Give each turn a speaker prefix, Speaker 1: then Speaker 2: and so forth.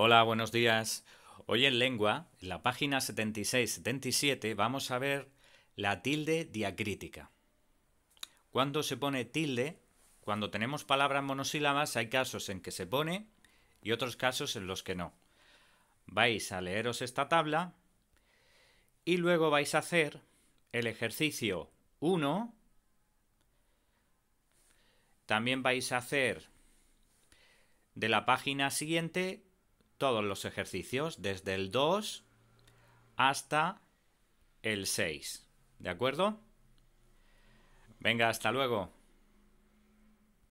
Speaker 1: Hola, buenos días. Hoy en lengua, en la página 76-77, vamos a ver la tilde diacrítica. Cuando se pone tilde, cuando tenemos palabras monosílabas, hay casos en que se pone y otros casos en los que no. Vais a leeros esta tabla y luego vais a hacer el ejercicio 1. También vais a hacer de la página siguiente todos los ejercicios, desde el 2 hasta el 6. ¿De acuerdo? Venga, hasta luego.